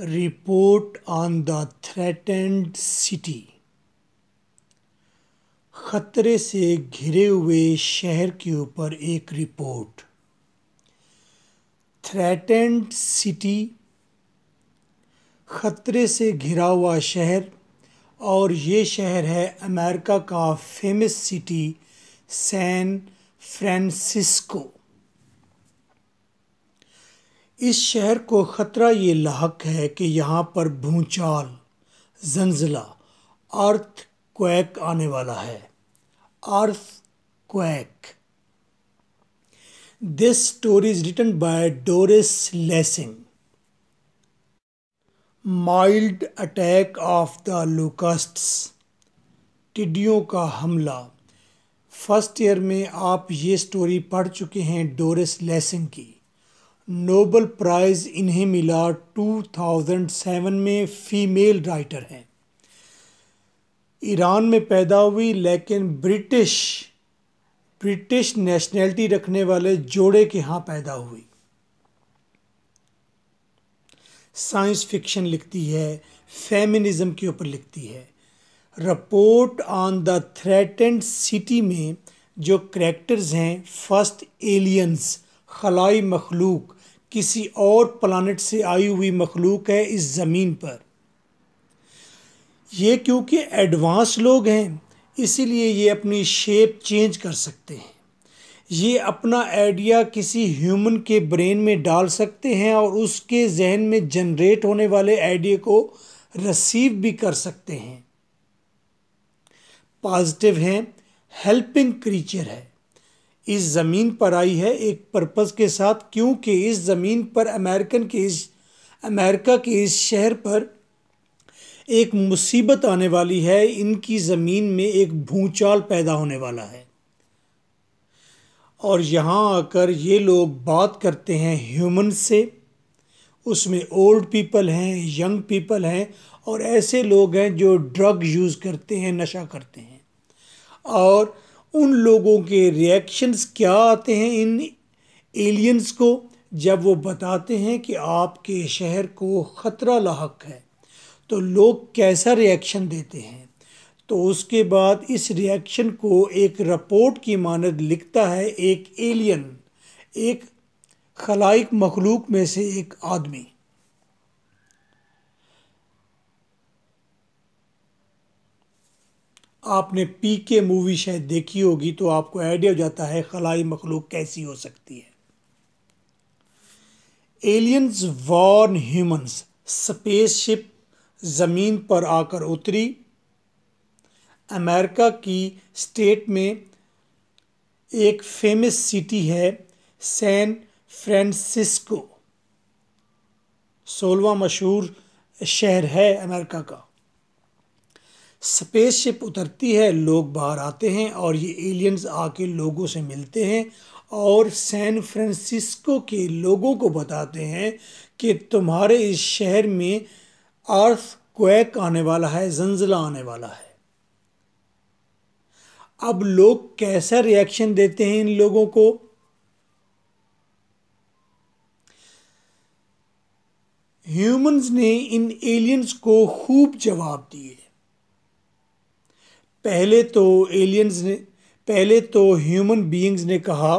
Report on the threatened city खतरे से घिरे हुए शहर के ऊपर एक रिपोर्ट थ्रेटेंड सिटी खतरे से घिरा हुआ शहर और ये शहर है अमेरिका का फेमस सिटी सैन फ्रांसिस्को इस शहर को ख़तरा ये लाक है कि यहाँ पर भूचाल जंजला अर्थ क्वैक आने वाला है earthquake this story is written by Doris Lessing mild attack of the locusts टिड्डियों का हमला फर्स्ट ईयर में आप ये स्टोरी पढ़ चुके हैं डोरिस लेसिंग की नोबल प्राइज़ इन्हें मिला 2007 में फ़ीमेल राइटर हैं ईरान में पैदा हुई लेकिन ब्रिटिश ब्रिटिश नेशनैलिटी रखने वाले जोड़े के यहाँ पैदा हुई साइंस फिक्शन लिखती है फेमिनिज्म के ऊपर लिखती है report on the threatened city में जो करेक्टर्स हैं फर्स्ट एलियंस खलाई मखलूक किसी और प्लानट से आई हुई मखलूक है इस ज़मीन पर ये क्योंकि एडवांस लोग हैं इसीलिए ये अपनी शेप चेंज कर सकते हैं ये अपना आइडिया किसी ह्यूमन के ब्रेन में डाल सकते हैं और उसके जहन में जनरेट होने वाले आइडिया को रिसीव भी कर सकते हैं पॉजिटिव हैं हेल्पिंग क्रीचर है इस ज़मीन पर आई है एक पर्पज़ के साथ क्योंकि इस ज़मीन पर अमेरिकन के इस अमेरिका के इस शहर पर एक मुसीबत आने वाली है इनकी ज़मीन में एक भूचाल पैदा होने वाला है और यहाँ आकर ये लोग बात करते हैं ह्यूमन से उसमें ओल्ड पीपल हैं यंग पीपल हैं और ऐसे लोग हैं जो ड्रग यूज़ करते हैं नशा करते हैं और उन लोगों के रिएक्शंस क्या आते हैं इन एलियंस को जब वो बताते हैं कि आपके शहर को ख़तरा लाक है तो लोग कैसा रिएक्शन देते हैं तो उसके बाद इस रिएक्शन को एक रिपोर्ट की मानद लिखता है एक एलियन एक खलाइक मखलूक में से एक आदमी आपने पी के मूवी शायद देखी होगी तो आपको आइडिया हो जाता है खलाई मखलूक कैसी हो सकती है एलियंस वॉर्न ह्यूमंस स्पेसशिप ज़मीन पर आकर उतरी अमेरिका की स्टेट में एक फेमस सिटी है सैन फ्रांसिस्को सोलवा मशहूर शहर है अमेरिका का स्पेसशिप उतरती है लोग बाहर आते हैं और ये एलियंस आके लोगों से मिलते हैं और सैन फ्रांसिस्को के लोगों को बताते हैं कि तुम्हारे इस शहर में अर्थ क्वैक आने वाला है जंजला आने वाला है अब लोग कैसा रिएक्शन देते हैं इन लोगों को ह्यूमंस ने इन एलियंस को खूब जवाब दिए पहले तो एलियंस ने पहले तो ह्यूमन बीइंग्स ने कहा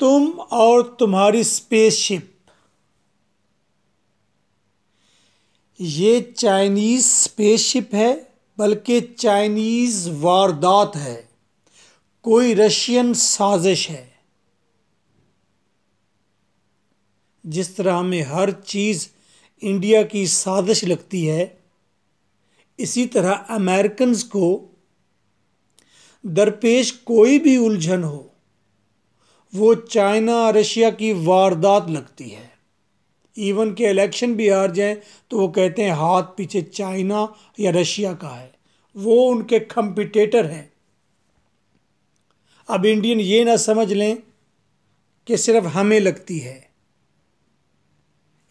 तुम और तुम्हारी स्पेसशिप ये चाइनीज़ स्पेसशिप है बल्कि चाइनीज़ वारदात है कोई रशियन साजिश है जिस तरह हमें हर चीज़ इंडिया की साजिश लगती है इसी तरह अमेरिकन को दरपेश कोई भी उलझन हो वो चाइना रशिया की वारदात लगती है इवन e के इलेक्शन भी हार जाएं तो वो कहते हैं हाथ पीछे चाइना या रशिया का है वो उनके कंपिटेटर हैं अब इंडियन ये ना समझ लें कि सिर्फ हमें लगती है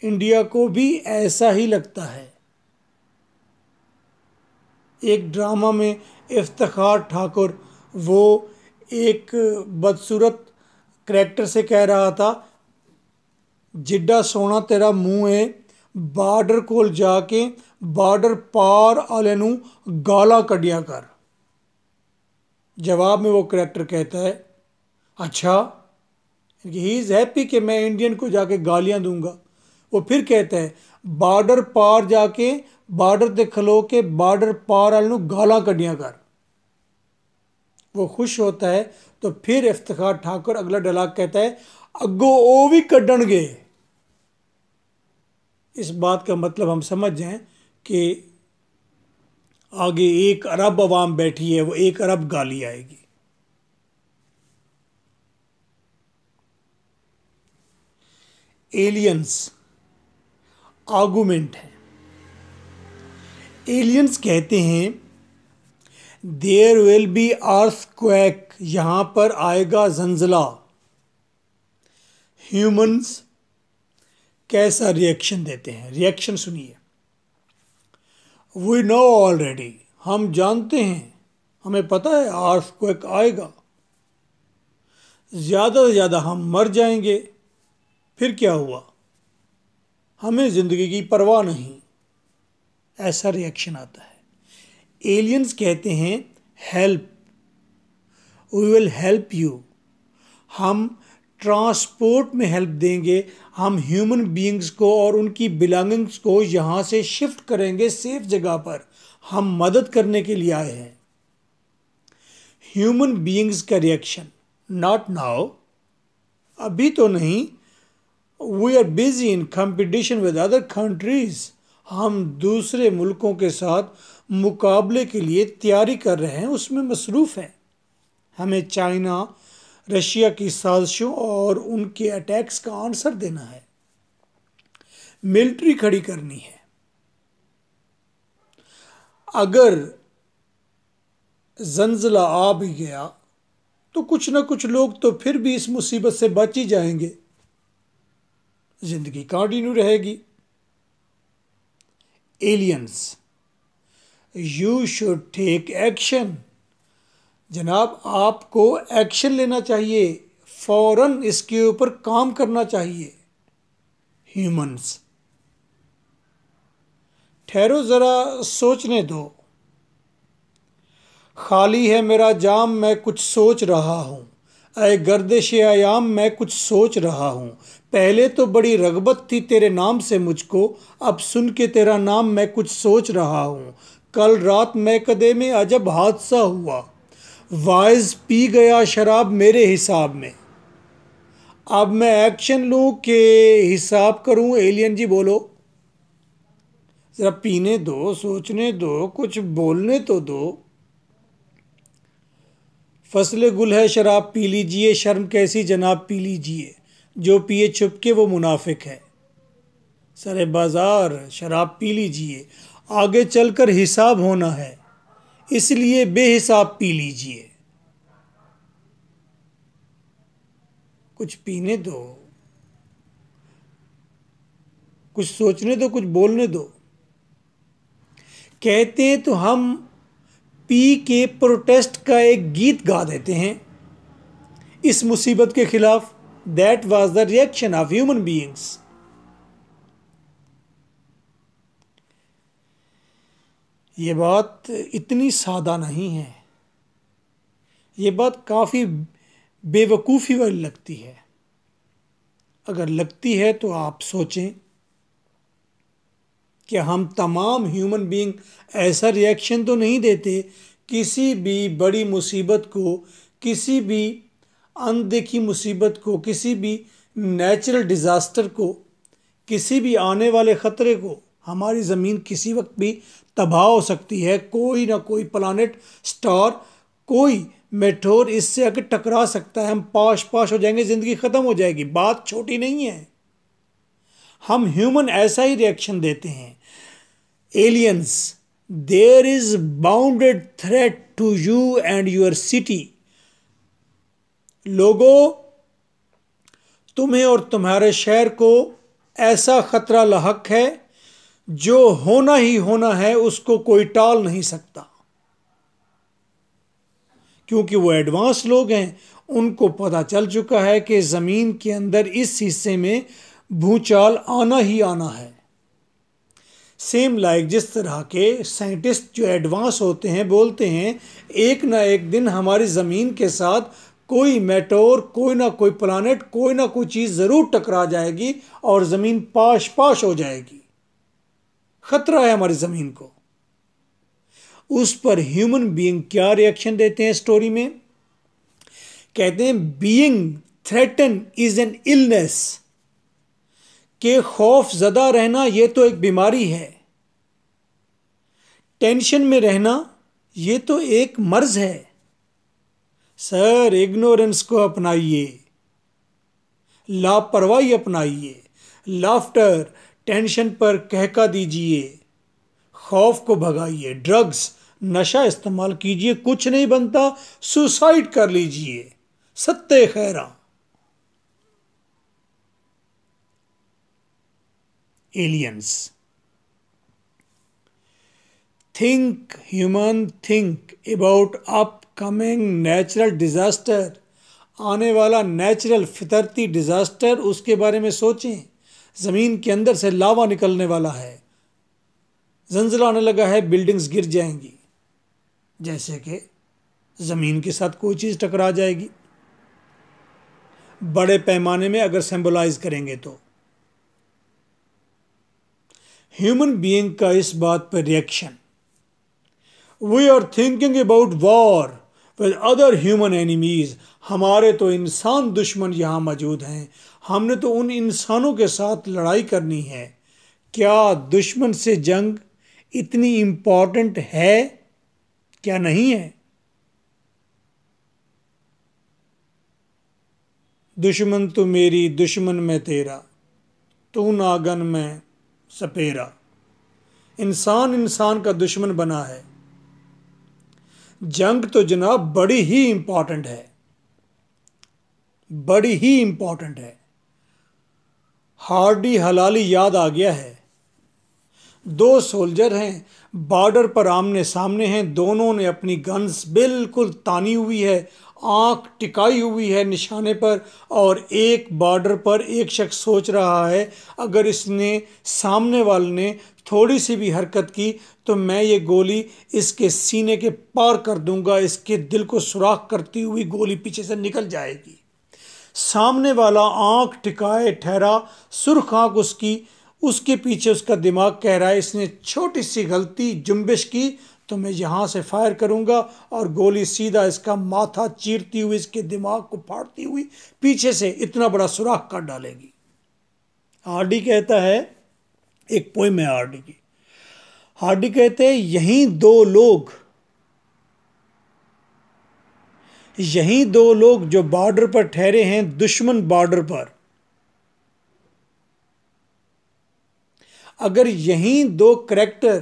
इंडिया को भी ऐसा ही लगता है एक ड्रामा में इफ्तार ठाकुर वो एक बदसूरत करैक्टर से कह रहा था जिड्डा सोना तेरा मुँह है बार्डर को जाके बार्डर पार ਪਾਰ ਵਾਲੇ ਨੂੰ कर जवाब में वो करैक्टर कहता है अच्छा ही इज़ हैप्पी कि मैं इंडियन को जाके गालियां दूंगा वो फिर कहता है बॉर्डर पार जाके बार्डर ਤੇ खलो के बार्डर पार ਵਾਲ गाल ਗਾਲਾਂ कर वो खुश होता है तो फिर इफ्तार ठाकुर अगला डलाक कहता है अगो ओ भी कढ़न गए इस बात का मतलब हम समझ जाएं कि आगे एक अरब आवाम बैठी है वो एक अरब गाली आएगी एलियंस आर्गूमेंट है एलियंस कहते हैं there will be earthquake यहाँ पर आएगा जंजला ह्यूमंस कैसा रिएक्शन देते हैं रिएक्शन सुनिए वी नो ऑलरेडी हम जानते हैं हमें पता है आर्स क्वैक आएगा ज़्यादा से ज़्यादा हम मर जाएंगे फिर क्या हुआ हमें ज़िंदगी की परवाह नहीं ऐसा रिएक्शन आता है एलियंस कहते हैं help we will help you हम ट्रांसपोर्ट में हेल्प देंगे हम ह्यूमन बीइंग्स को और उनकी बिलोंगिंग्स को यहाँ से शिफ्ट करेंगे सेफ जगह पर हम मदद करने के लिए आए हैं ह्यूमन बीइंग्स का रिएक्शन नॉट नाउ अभी तो नहीं we are busy in competition with other countries हम दूसरे मुल्कों के साथ मुकाबले के लिए तैयारी कर रहे हैं उसमें मसरूफ़ हैं हमें चाइना रशिया की साजिशों और उनके अटैक्स का आंसर देना है मिलिट्री खड़ी करनी है अगर जंजला आ भी गया तो कुछ ना कुछ लोग तो फिर भी इस मुसीबत से बच ही जाएंगे ज़िंदगी कंटिन्यू रहेगी aliens you should take action जनाब आपको एक्शन लेना चाहिए फ़ौरन इसके ऊपर काम करना चाहिए ह्यूमंस ठहरो ज़रा सोचने दो खाली है मेरा जाम मैं कुछ सोच रहा हूँ अय गर्दिश आयाम मैं कुछ सोच रहा हूँ पहले तो बड़ी रगबत थी तेरे नाम से मुझको अब सुन के तेरा नाम मैं कुछ सोच रहा हूँ कल रात मैं कदे में अजब हादसा हुआ वाइज पी गया शराब मेरे हिसाब में अब मैं एक्शन लूँ के हिसाब करूँ एलियन जी बोलो ज़रा पीने दो सोचने दो कुछ बोलने तो दो फसल गुल है शराब पी लीजिए शर्म कैसी जनाब पी लीजिए जो पिए छुप के वो मुनाफिक है सर बाज़ार शराब पी लीजिए आगे चलकर हिसाब होना है इसलिए बेहिसाब पी लीजिए कुछ पीने दो कुछ सोचने दो कुछ बोलने दो कहते हैं तो हम पी के प्रोटेस्ट का एक गीत गा देते हैं इस मुसीबत के खिलाफ that was the reaction of human beings ये बात इतनी सादा नहीं है ये बात काफ़ी बेवकूफ़ी वाली लगती है अगर लगती है तो आप सोचें कि हम तमाम ह्यूमन बीइंग ऐसा रिएक्शन तो नहीं देते किसी भी बड़ी मुसीबत को किसी भी अनदेखी मुसीबत को किसी भी नेचुरल डिज़ास्टर को किसी भी आने वाले ख़तरे को हमारी ज़मीन किसी वक्त भी तबाह हो सकती है कोई ना कोई प्लानट स्टार कोई मेठोर इससे आके टकरा सकता है हम पाश पाश हो जाएंगे ज़िंदगी ख़त्म हो जाएगी बात छोटी नहीं है हम ह्यूमन ऐसा ही रिएक्शन देते हैं aliens there is bounded threat to you and your city लोगों तुम्हें और तुम्हारे शहर को ऐसा ख़तरा लहक है जो होना ही होना है उसको कोई टाल नहीं सकता क्योंकि वो एडवांस लोग हैं उनको पता चल चुका है कि ज़मीन के अंदर इस हिस्से में भूचाल आना ही आना है सेम लाइक like, जिस तरह के साइंटिस्ट जो एडवांस होते हैं बोलते हैं एक ना एक दिन हमारी ज़मीन के साथ कोई मेटोर कोई ना कोई प्लानट कोई ना कोई चीज़ ज़रूर टकरा जाएगी और ज़मीन पाश पाश हो जाएगी ख़तरा है हमारी ज़मीन को उस पर ह्यूमन बीइंग क्या रिएक्शन देते हैं स्टोरी में कहते हैं being threaten is an illness कि खौफ ज़दा रहना ये तो एक बीमारी है टेंशन में रहना ये तो एक मर्ज़ है सर इग्नोरेंस को अपनाइए लापरवाही अपनाइए लाफ्टर टेंशन पर कहका दीजिए खौफ को भगाइए ड्रग्स नशा इस्तेमाल कीजिए कुछ नहीं बनता सुसाइड कर लीजिए सत्य खैरा aliens think human think about upcoming natural disaster आने वाला नेचुरल फितरती डिज़ास्टर उसके बारे में सोचें ज़मीन के अंदर से लावा निकलने वाला है जंजला आने लगा है बिल्डिंग्स गिर जाएंगी जैसे कि ज़मीन के साथ कोई चीज़ टकरा जाएगी बड़े पैमाने में अगर सिंबलाइज करेंगे तो ह्यूमन बीइंग का इस बात पर reaction we are thinking about war with other human enemies हमारे तो इंसान दुश्मन यहाँ मौजूद हैं हमने तो उन इंसानों के साथ लड़ाई करनी है क्या दुश्मन से जंग इतनी इम्पॉर्टेंट है क्या नहीं है दुश्मन तो मेरी दुश्मन में तेरा तू नागन में सपेरा इंसान इंसान का दुश्मन बना है जंग तो जनाब बड़ी ही इम्पॉर्टेंट है बड़ी ही इम्पॉर्टेंट है हार्डी हलाली याद आ गया है दो सोल्जर हैं बॉर्डर पर आमने सामने हैं दोनों ने अपनी गन्स बिल्कुल तानी हुई है आंख टिकाई हुई है निशाने पर और एक बॉर्डर पर एक शख्स सोच रहा है अगर इसने सामने वाले ने थोड़ी सी भी हरकत की तो मैं ये गोली इसके सीने के पार कर दूंगा इसके दिल को सुराख करती हुई गोली पीछे से निकल जाएगी सामने वाला आंख टिकाए ठहरा सुर्ख आँख उसकी उसके पीछे उसका दिमाग कह रहा है इसने छोटी सी गलती जुम्बिश की तो मैं यहाँ से फायर करूँगा और गोली सीधा इसका माथा चीरती हुई इसके दिमाग को फाड़ती हुई पीछे से इतना बड़ा सुराख काट डालेगी हार्डी कहता है एक पोइम है हार्डी की हार्डी कहते हैं यहीं दो लोग यहीं दो लोग जो बॉर्डर पर ठहरे हैं दुश्मन बॉर्डर पर अगर यहीं दो करेक्टर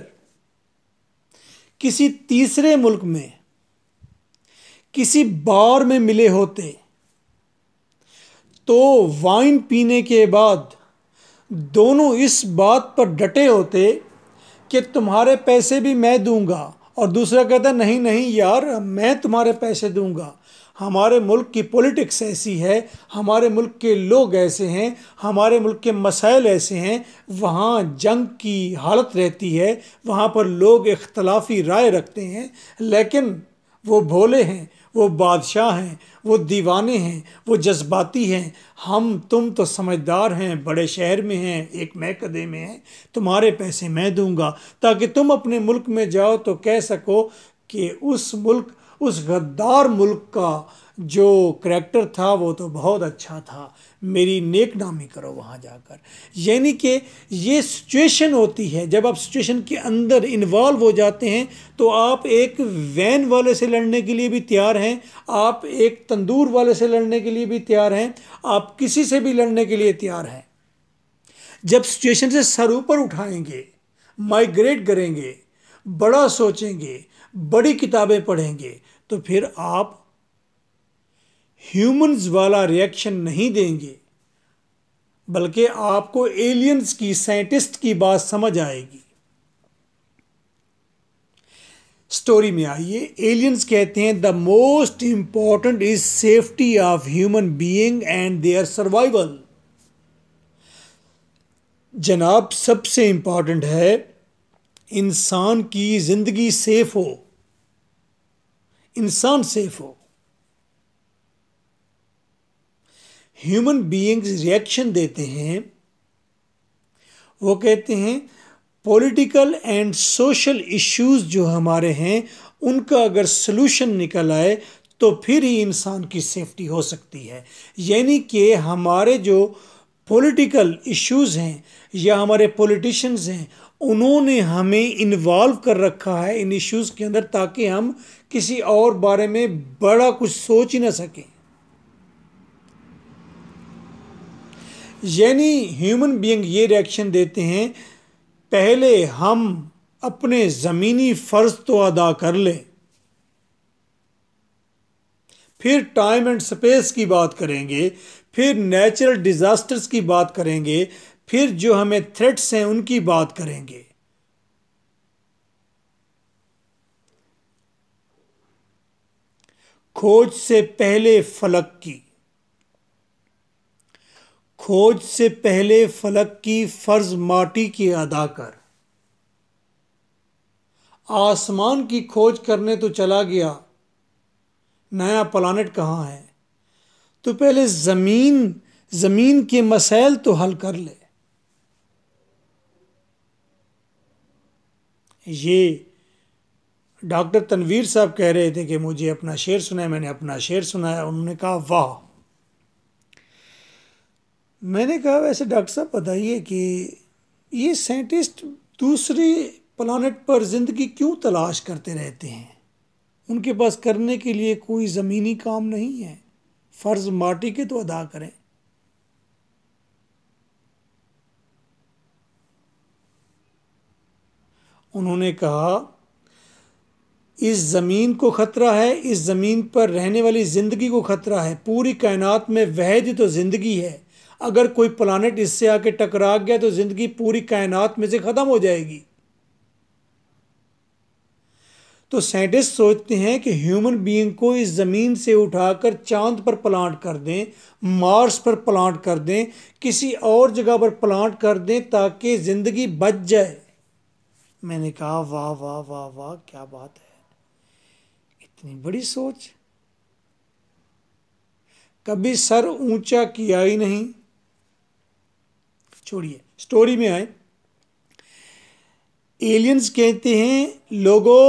किसी तीसरे मुल्क में किसी बार में मिले होते तो वाइन पीने के बाद दोनों इस बात पर डटे होते कि तुम्हारे पैसे भी मैं दूंगा और दूसरा कहता नहीं नहीं यार मैं तुम्हारे पैसे दूंगा हमारे मुल्क की पॉलिटिक्स ऐसी है हमारे मुल्क के लोग ऐसे हैं हमारे मुल्क के मसाइल ऐसे हैं वहाँ जंग की हालत रहती है वहाँ पर लोग इख्तलाफी राय रखते हैं लेकिन वो भोले हैं वो बादशाह हैं वो दीवाने हैं वो जज्बाती हैं हम तुम तो समझदार हैं बड़े शहर में हैं एक महकदे में हैं तुम्हारे पैसे मैं दूंगा ताकि तुम अपने मुल्क में जाओ तो कह सको कि उस मुल्क उस गद्दार मुल्क का जो करैक्टर था वो तो बहुत अच्छा था मेरी नेक नामी करो वहाँ जाकर यानी कि ये सिचुएशन होती है जब आप सिचुएशन के अंदर इन्वॉल्व हो जाते हैं तो आप एक वैन वाले से लड़ने के लिए भी तैयार हैं आप एक तंदूर वाले से लड़ने के लिए भी तैयार हैं आप किसी से भी लड़ने के लिए तैयार हैं जब सिचुएशन से सर ऊपर उठाएंगे माइग्रेट करेंगे बड़ा सोचेंगे बड़ी किताबें पढ़ेंगे तो फिर आप ह्यूमंस वाला रिएक्शन नहीं देंगे बल्कि आपको एलियंस की साइंटिस्ट की बात समझ आएगी स्टोरी में आइए एलियंस कहते हैं the most important is safety of human being and their survival जनाब सबसे इंपॉर्टेंट है इंसान की ज़िंदगी सेफ हो इंसान सेफ हो ह्यूमन बीइंग्स रिएक्शन देते हैं वो कहते हैं पॉलिटिकल एंड सोशल इश्यूज जो हमारे हैं उनका अगर सलूशन निकल आए तो फिर ही इंसान की सेफ्टी हो सकती है यानी कि हमारे जो पॉलिटिकल इश्यूज हैं या हमारे पॉलिटिशियंस हैं उन्होंने हमें इन्वॉल्व कर रखा है इन इश्यूज़ के अंदर ताकि हम किसी और बारे में बड़ा कुछ सोच ही ना सकें यानी ह्यूमन बीइंग ये रिएक्शन देते हैं पहले हम अपने ज़मीनी फ़र्ज तो अदा कर लें फिर टाइम एंड स्पेस की बात करेंगे फिर नेचुरल डिज़ास्टर्स की बात करेंगे फिर जो हमें थ्रेट्स हैं उनकी बात करेंगे खोज से पहले फलक की खोज से पहले फलक की फर्ज माटी के अदा कर आसमान की खोज करने तो चला गया नया प्लानट कहाँ है तो पहले ज़मीन ज़मीन के मसाइल तो हल कर ले ये डॉक्टर तनवीर साहब कह रहे थे कि मुझे अपना शेर सुनाया मैंने अपना शेर सुनाया उन्होंने कहा वाह मैंने कहा वैसे डॉक्टर साहब बताइए कि ये साइंटिस्ट दूसरे प्लानट पर ज़िंदगी क्यों तलाश करते रहते हैं उनके पास करने के लिए कोई ज़मीनी काम नहीं है फ़र्ज़ माटी के तो अदा करें उन्होंने कहा इस ज़मीन को ख़तरा है इस ज़मीन पर रहने वाली ज़िंदगी को ख़तरा है पूरी कायनात में वहद तो ज़िंदगी है अगर कोई प्लानट इससे आके टकरा गया तो ज़िंदगी पूरी कायनात में से ख़त्म हो जाएगी तो साइंटिस्ट सोचते हैं कि ह्यूमन बीइंग को इस ज़मीन से उठाकर चांद पर प्लांट कर दें मार्स पर प्लांट कर दें किसी और जगह पर प्लांट कर दें ताकि ज़िंदगी बच जाए मैंने कहा वाह वाह वाह वाह क्या बात है इतनी बड़ी सोच कभी सर ऊंचा किया ही नहीं छोड़िए स्टोरी में आए एलियंस कहते हैं लोगों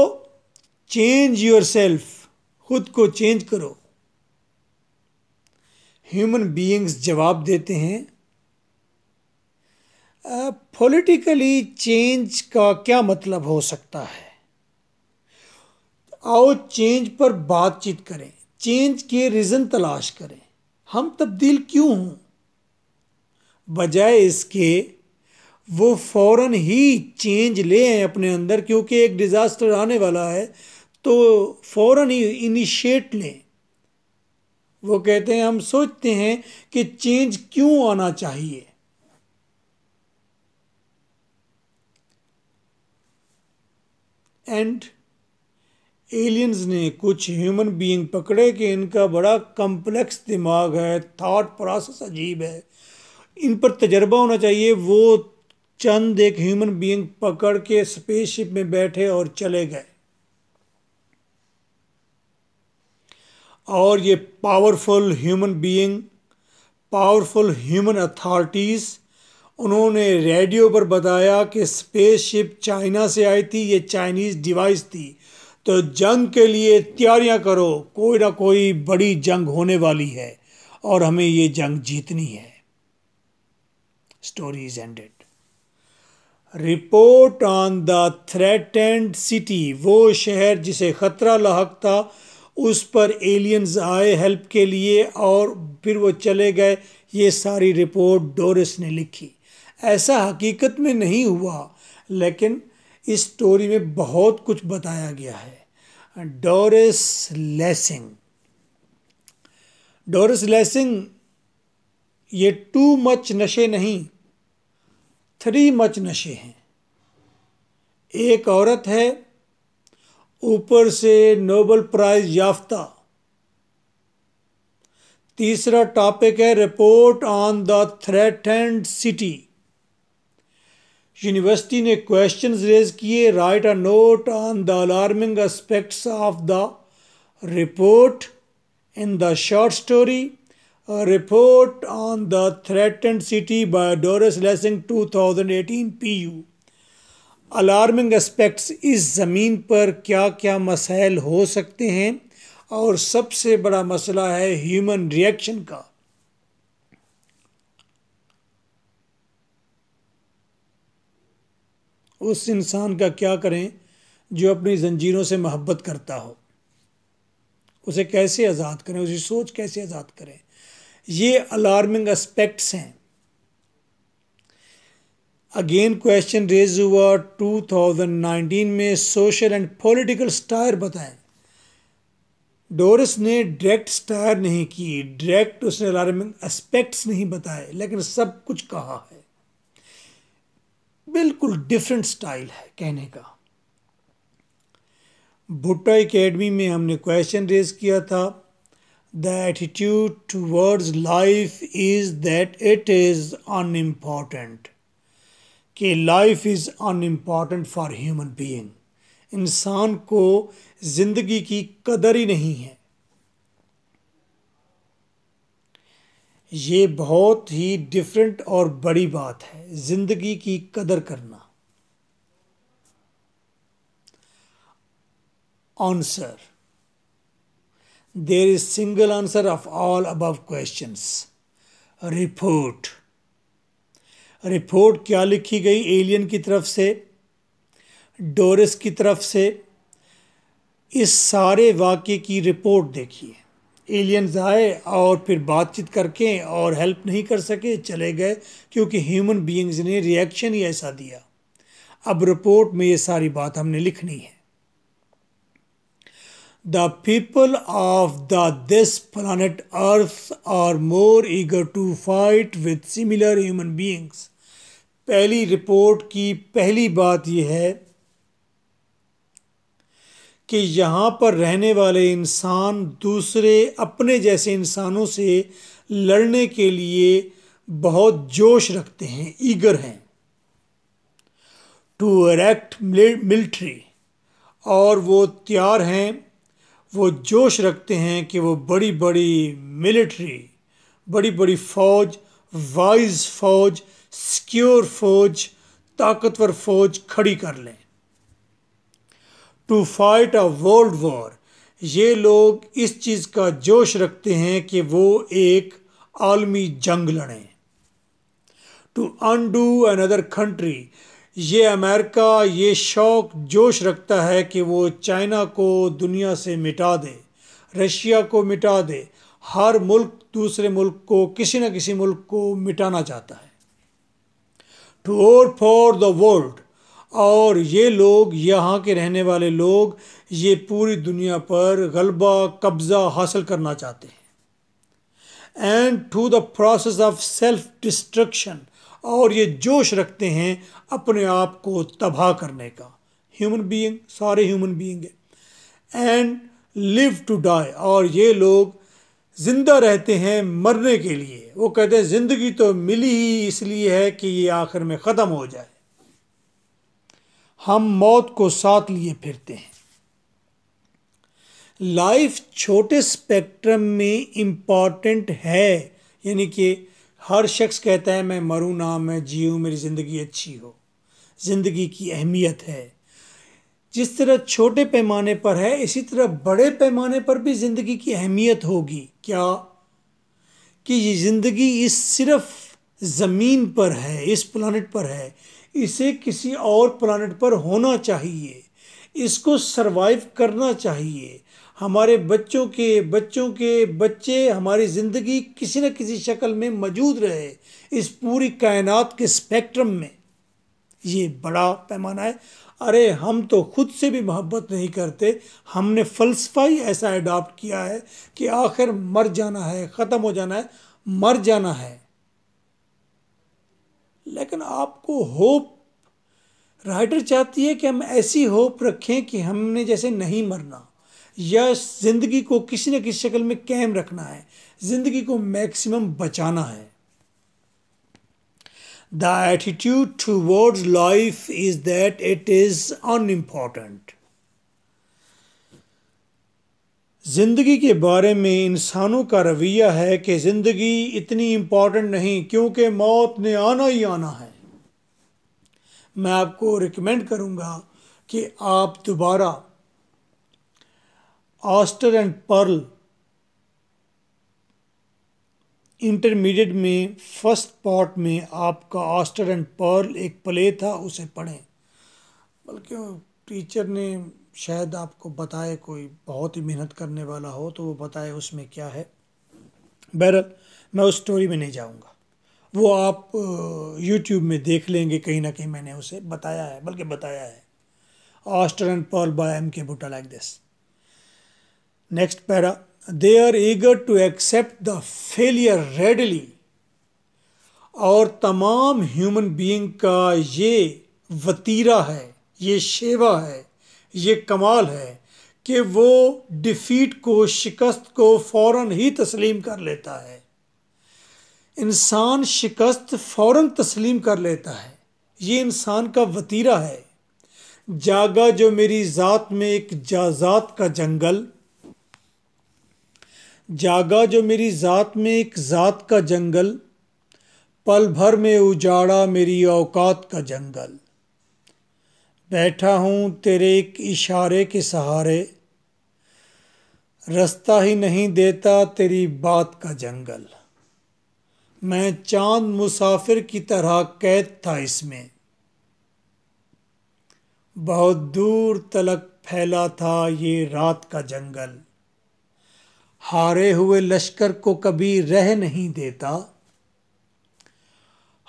चेंज योर सेल्फ खुद को चेंज करो ह्यूमन बीइंग्स जवाब देते हैं पॉलिटिकली चेंज का क्या मतलब हो सकता है आओ चेंज पर बातचीत करें चेंज के रीज़न तलाश करें हम तब्दील क्यों हों बजाय इसके वो फौरन ही चेंज ले आए अपने अंदर क्योंकि एक डिज़ास्टर आने वाला है तो फौरन ही इनिशिएट लें वो कहते हैं हम सोचते हैं कि चेंज क्यों आना चाहिए एंड एलियंस ने कुछ ह्यूमन बीइंग पकड़े कि इनका बड़ा कम्प्लेक्स दिमाग है थाट प्रोसेस अजीब है इन पर तजर्बा होना चाहिए वो चंद एक ह्यूमन बीइंग पकड़ के स्पेसशिप में बैठे और चले गए और ये powerful human being powerful human authorities उन्होंने रेडियो पर बताया कि स्पेसशिप चाइना से आई थी ये चाइनीज़ डिवाइस थी तो जंग के लिए तैयारियां करो कोई ना कोई बड़ी जंग होने वाली है और हमें ये जंग जीतनी है story is ended report on the end city वो शहर जिसे ख़तरा लाक था उस पर एलियंस आए हेल्प के लिए और फिर वो चले गए ये सारी रिपोर्ट डोरिस ने लिखी ऐसा हकीकत में नहीं हुआ लेकिन इस स्टोरी में बहुत कुछ बताया गया है डोरिस लेसिंग डोरिस लेसिंग ये टू मच नशे नहीं थ्री मच नशे हैं एक औरत है ऊपर से नोबल प्राइज याफ्ता तीसरा टॉपिक है report on the threatened city university ने क्वेश्चन रेज किए write a note on the alarming aspects of the report in the short story report on the threatened city by Doris Lessing 2018 PU alarming aspects इस ज़मीन पर क्या क्या मसाइल हो सकते हैं और सबसे बड़ा मसला है ह्यूमन रिएक्शन का उस इंसान का क्या करें जो अपनी जंजीरों से मोहब्बत करता हो उसे कैसे आज़ाद करें उसकी सोच कैसे आज़ाद करें ये अलार्मिंग एस्पेक्ट्स हैं अगेन क्वेश्चन रेज हुआ 2019 में सोशल एंड पॉलिटिकल स्टायर बताएं डोरस ने डायरेक्ट स्टायर नहीं की डायरेक्ट उसने अलार्मिंग एस्पेक्ट्स नहीं बताए लेकिन सब कुछ कहा है बिल्कुल डिफरेंट स्टाइल है कहने का भुट्टा एकेडमी में हमने क्वेश्चन रेज किया था the attitude towards life is that it is unimportant कि life is unimportant for human being इंसान को ज़िंदगी की कदर ही नहीं है ये बहुत ही डिफरेंट और बड़ी बात है ज़िंदगी की कदर करना answer there is single answer of all above questions report report क्या लिखी गई एलियन की तरफ से डोरिस की तरफ से इस सारे वाक्य की रिपोर्ट देखिए एलियंस आए और फिर बातचीत करके और हेल्प नहीं कर सके चले गए क्योंकि ह्यूमन बीइंग्स ने रिएक्शन ही ऐसा दिया अब रिपोर्ट में ये सारी बात हमने लिखनी है the people of the this planet earth are more eager to fight with similar human beings पहली रिपोर्ट की पहली बात यह है कि यहाँ पर रहने वाले इंसान दूसरे अपने जैसे इंसानों से लड़ने के लिए बहुत जोश रखते हैं ईगर हैं टू अरेक्ट मिल्ट्री और वो तैयार हैं वो जोश रखते हैं कि वो बड़ी बड़ी मिलिट्री बड़ी बड़ी फ़ौज वाइज फ़ौज सिक्योर फ़ौज ताकतवर फ़ौज खड़ी कर लें to fight a world war ये लोग इस चीज़ का जोश रखते हैं कि वो एक आलमी जंग लड़ें टू अनडू अनदर कंट्री ये अमेरिका ये शौक जोश रखता है कि वो चाइना को दुनिया से मिटा दे रशिया को मिटा दे हर मुल्क दूसरे मुल्क को किसी न किसी मुल्क को मिटाना चाहता है to war for the world और ये लोग यहाँ के रहने वाले लोग ये पूरी दुनिया पर गलबा कब्ज़ा हासिल करना चाहते हैं and through the process of self destruction और ये जोश रखते हैं अपने आप को तबाह करने का ह्यूमन बीइंग सारे ह्यूमन बीइंग हैं एंड लिव टू डाई और ये लोग ज़िंदा रहते हैं मरने के लिए वो कहते हैं ज़िंदगी तो मिली ही इसलिए है कि ये आखिर में ख़त्म हो जाए हम मौत को साथ लिए फिरते हैं लाइफ छोटे स्पेक्ट्रम में इम्पॉर्टेंट है यानी कि हर शख्स कहता है मैं मरूँ ना मैं जीऊँ मेरी ज़िंदगी अच्छी हो ज़िंदगी की अहमियत है जिस तरह छोटे पैमाने पर है इसी तरह बड़े पैमाने पर भी ज़िंदगी की अहमियत होगी क्या कि ये ज़िंदगी इस सिर्फ ज़मीन पर है इस प्लानट पर है इसे किसी और प्लानट पर होना चाहिए इसको सरवाइव करना चाहिए हमारे बच्चों के बच्चों के बच्चे हमारी ज़िंदगी किसी न किसी शक्ल में मौजूद रहे इस पूरी कायनात के स्पेक्ट्रम में ये बड़ा पैमाना है अरे हम तो खुद से भी मोहब्बत नहीं करते हमने फ़लसफ़ा ही ऐसा अडाप्ट किया है कि आखिर मर जाना है ख़त्म हो जाना है मर जाना है लेकिन आपको होप राइटर चाहती है कि हम ऐसी होप रखें कि हमने जैसे नहीं मरना या ज़िंदगी को किसी न किसी शक्ल में कैम रखना है ज़िंदगी को मैक्सिमम बचाना है the attitude towards life is that it is unimportant ज़िंदगी के बारे में इंसानों का रवैया है कि ज़िंदगी इतनी इम्पॉर्टेंट नहीं क्योंकि मौत ने आना ही आना है मैं आपको रिकमेंड करूँगा कि आप दोबारा ऑस्टर एंड पर्ल इंटरमीडिएट में फर्स्ट पार्ट में आपका ऑस्टर एंड पर्ल एक प्ले था उसे पढ़ें बल्कि टीचर ने शायद आपको बताए कोई बहुत ही मेहनत करने वाला हो तो वो बताए उसमें क्या है बहरल मैं उस स्टोरी में नहीं जाऊँगा वो आप यूट्यूब में देख लेंगे कहीं ना कहीं मैंने उसे बताया है बल्कि बताया है oyster and pearl by M K Butta like this next para they are eager to accept the failure readily और तमाम ह्यूमन बीइंग का ये वतीरा है ये शेवा है ये कमाल है कि वो डिफीट को शिकस्त को फ़ौर ही तस्लीम कर लेता है इंसान शिकस्त फ़ौर तस्लीम कर लेता है ये इंसान का वतीरा है जागा जो मेरी ज़ात में एक जाजात का जंगल जागा जो मेरी ज़ात में एक ज़ात का जंगल पल भर में उजाड़ा मेरी औकात का जंगल बैठा हूँ तेरे एक इशारे के सहारे रास्ता ही नहीं देता तेरी बात का जंगल मैं चांद मुसाफिर की तरह कैद था इसमें बहुत दूर तलक फैला था ये रात का जंगल हारे हुए लश्कर को कभी रह नहीं देता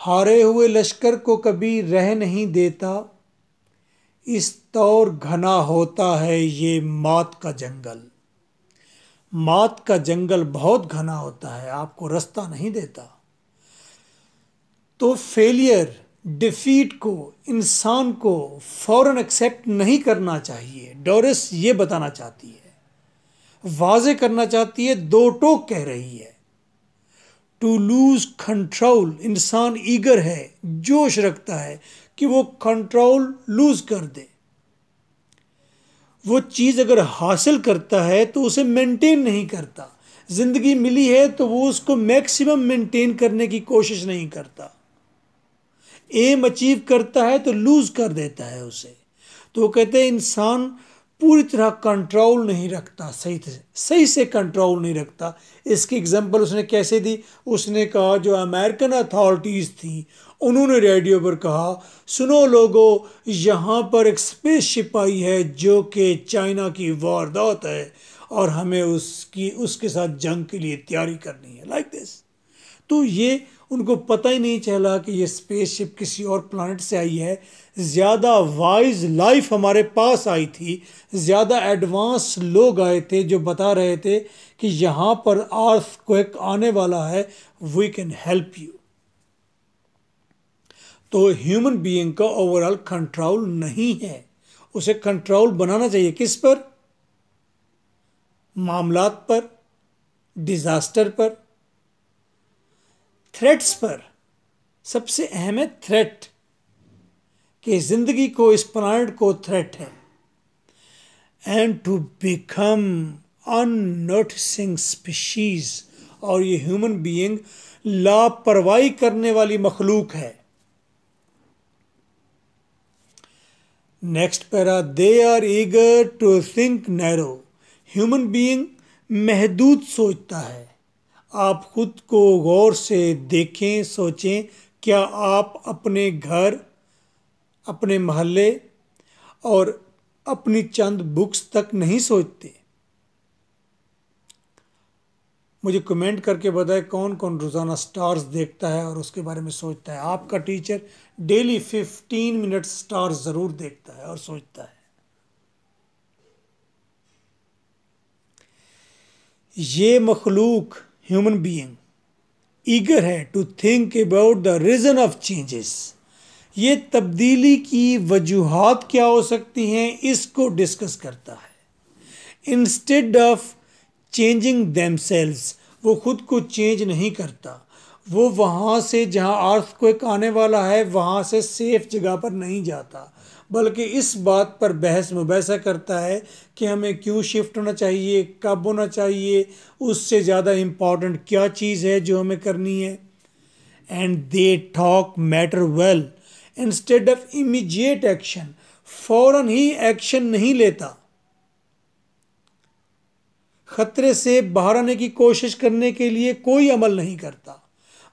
हारे हुए लश्कर को कभी रह नहीं देता इस तौर घना होता है ये मौत का जंगल मौत का जंगल बहुत घना होता है आपको रास्ता नहीं देता तो फेलियर डिफीट को इंसान को फौरन एक्सेप्ट नहीं करना चाहिए डोरिस ये बताना चाहती है वाजे करना चाहती है दो टोक कह रही है टू लूज कंट्रोल इंसान ईगर है जोश रखता है कि वो कंट्रोल लूज कर दे वो चीज़ अगर हासिल करता है तो उसे मेंटेन नहीं करता ज़िंदगी मिली है तो वो उसको मैक्सिमम मेंटेन करने की कोशिश नहीं करता एम अचीव करता है तो लूज़ कर देता है उसे तो वो कहते हैं इंसान पूरी तरह कंट्रोल नहीं रखता सही से सही से कंट्रोल नहीं रखता इसकी एग्जांपल उसने कैसे दी उसने कहा जो अमेरिकन अथॉरिटीज़ थी उन्होंने रेडियो पर कहा सुनो लोगों यहाँ पर एक स्पेस शिप आई है जो कि चाइना की वारदात है और हमें उसकी उसके साथ जंग के लिए तैयारी करनी है लाइक like दिस तो ये उनको पता ही नहीं चला कि ये स्पेस शिप किसी और प्लानट से आई है ज़्यादा वाइज लाइफ हमारे पास आई थी ज़्यादा एडवांस लोग आए थे जो बता रहे थे कि यहाँ पर आर्थ क्वेक आने वाला है वी कैन हेल्प यू तो ह्यूमन बीइंग का ओवरऑल कंट्रोल नहीं है उसे कंट्रोल बनाना चाहिए किस पर मामलात पर डिज़ास्टर पर थ्रेट्स पर सबसे अहम है थ्रेट कि ज़िंदगी को इस प्लानट को थ्रेट है and to become unnoticing species और ये ह्यूमन बीइंग लापरवाही करने वाली मखलूक है next para they are eager to think narrow human being महदूद सोचता है आप खुद को गौर से देखें सोचें क्या आप अपने घर अपने महल्ले और अपनी चंद बुक्स तक नहीं सोचते मुझे कमेंट करके बताए कौन कौन रोज़ाना स्टार्स देखता है और उसके बारे में सोचता है आपका teacher daily fifteen minute stars ज़रूर देखता है और सोचता है ये मखलूक ह्यूमन बीइंग ईगर है to think about the reason of changes ये तब्दीली की वजूहत क्या हो सकती हैं इसको डिस्कस करता है instead of changing themselves वो खुद को चेंज नहीं करता वो वहाँ से जहाँ आर्थ को एक आने वाला है वहाँ से सेफ जगह पर नहीं जाता बल्कि इस बात पर बहस मुबैसा करता है कि हमें क्यों शिफ्ट होना चाहिए कब होना चाहिए उससे ज़्यादा इम्पॉर्टेंट क्या चीज़ है जो हमें करनी है and they talk matter well instead of immediate action फ़ौर ही एक्शन नहीं लेता खतरे से बाहर आने की कोशिश करने के लिए कोई अमल नहीं करता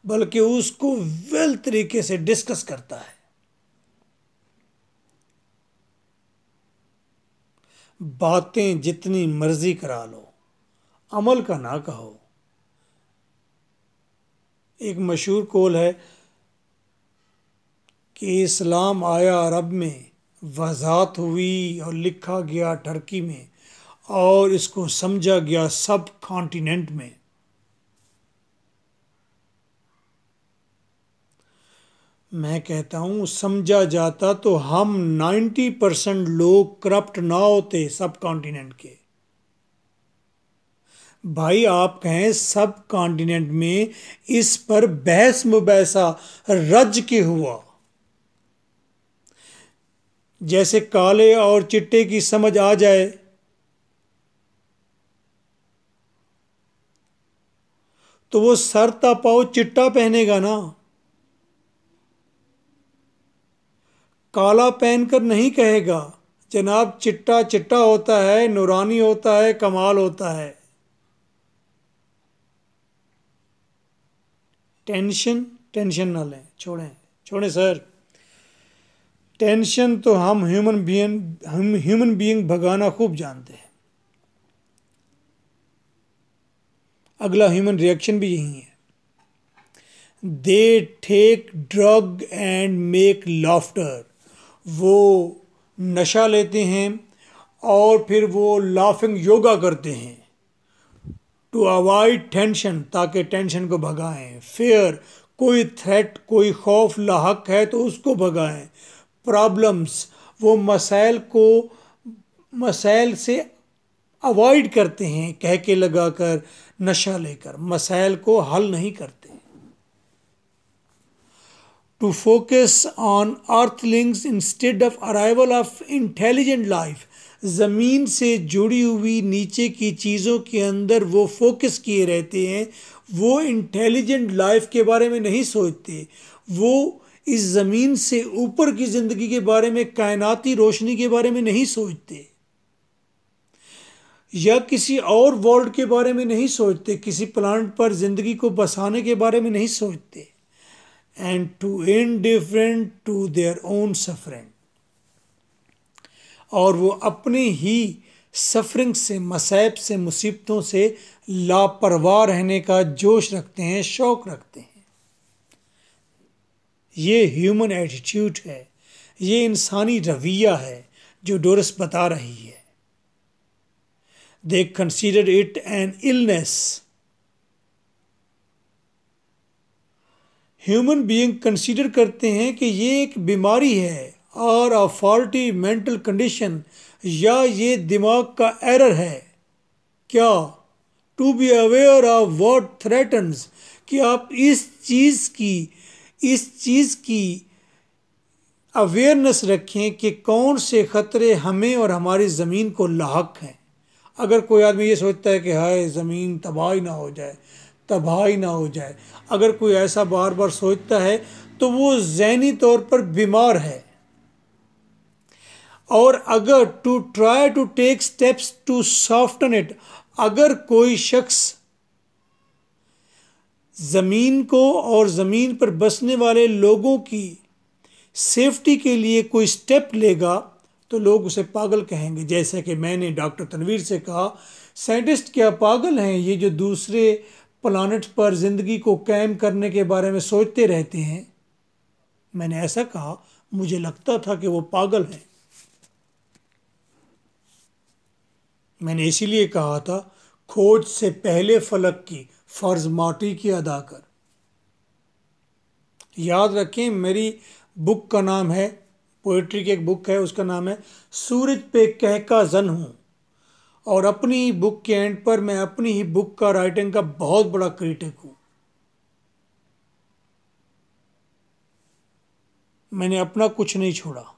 बल्कि उसको वेल तरीके से डिस्कस करता है बातें जितनी मर्जी करा लो अमल का ना कहो एक मशहूर कौल है कि इस्लाम आया अरब में वजात हुई और लिखा गया टर्की में और इसको समझा गया सब कॉन्टिनेंट में मैं कहता हूं समझा जाता तो हम 90 परसेंट लोग करप्ट ना होते सब कॉन्टिनेंट के भाई आप कहें सब कॉन्टिनेंट में इस पर बहस मुबैसा रज के हुआ जैसे काले और चिट्टे की समझ आ जाए तो वो सर तपाओ चिट्टा पहनेगा ना काला पहनकर नहीं कहेगा जनाब चिट्टा चिट्टा होता है नूरानी होता है कमाल होता है टेंशन टेंशन ना लें छोड़ें छोड़ें सर टेंशन तो हम ह्यूमन बीइंग हम ह्यूमन बीइंग भगाना खूब जानते हैं अगला ह्यूमन रिएक्शन भी यही है they take drug and make laughter वो नशा लेते हैं और फिर वो लाफिंग योगा करते हैं टू अवॉइड टेंशन ताकि टेंशन को भगाएं फेयर कोई थ्रेट कोई खौफ लाक है तो उसको भगाएं प्रॉब्लम्स वो मसाइल को मसाइल से अवॉइड करते हैं कह के लगा कर नशा लेकर मसाइल को हल नहीं करते to focus on earth instead of arrival of intelligent life ज़मीन से जुड़ी हुई नीचे की चीज़ों के अंदर वो फोकस किए रहते हैं वो इंटेलिजेंट लाइफ के बारे में नहीं सोचते वो इस ज़मीन से ऊपर की ज़िंदगी के बारे में कायनाती रोशनी के बारे में नहीं सोचते या किसी और वर्ल्ड के बारे में नहीं सोचते किसी प्लांट पर ज़िंदगी को बसाने के बारे में नहीं सोचते and to different to their own suffering और वो अपने ही सफरिंग से मसैब से मुसीबतों से लापरवाह रहने का जोश रखते हैं शौक रखते हैं ये ह्यूमन एटीट्यूड है ये इंसानी रवैया है जो डोरस बता रही है They considered it an illness. Human being consider करते हैं कि ये एक बीमारी है और अ फॉल्टी मेंटल कंडीशन या ये दिमाग का एरर है क्या to be aware of what threatens कि आप इस चीज़ की इस चीज़ की अवेयरनेस रखें कि कौन से ख़तरे हमें और हमारी ज़मीन को लाक हैं अगर कोई आदमी ये सोचता है कि हाय ज़मीन तबाही ना हो जाए तबाही ना हो जाए अगर कोई ऐसा बार बार सोचता है तो वो जहनी तौर पर बीमार है और अगर to try to take steps to soften it अगर कोई शख्स ज़मीन को और ज़मीन पर बसने वाले लोगों की सेफ्टी के लिए कोई स्टेप लेगा तो लोग उसे पागल कहेंगे जैसे कि मैंने डॉक्टर तनवीर से कहा साइंटिस्ट क्या पागल हैं ये जो दूसरे प्लानट पर ज़िंदगी को कैम करने के बारे में सोचते रहते हैं मैंने ऐसा कहा मुझे लगता था कि वो पागल हैं मैंने इसीलिए कहा था खोज से पहले फलक की फ़र्ज माटी की अदा कर याद रखें मेरी बुक का नाम है पोइट्री की एक बुक है उसका नाम है सूरज पे कह का जन हूँ और अपनी ही बुक के एंड पर मैं अपनी ही बुक का राइटिंग का बहुत बड़ा क्रिटिक हूँ मैंने अपना कुछ नहीं छोड़ा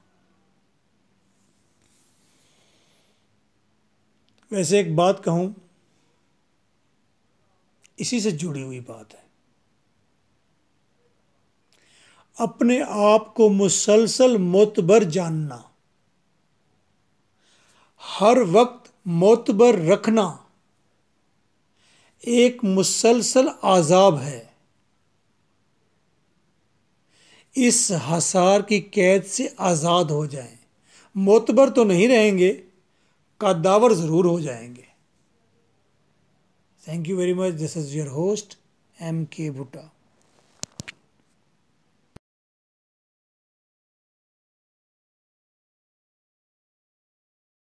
वैसे एक बात कहूँ इसी से जुड़ी हुई बात है अपने आप को मुसलसल मोतबर जानना हर वक्त मोतबर रखना एक मुसलसल आज़ाब है इस हसार की कैद से आज़ाद हो जाएं मोतबर तो नहीं रहेंगे कादावर ज़रूर हो जाएंगे thank you very much this is your host M K भुट्टा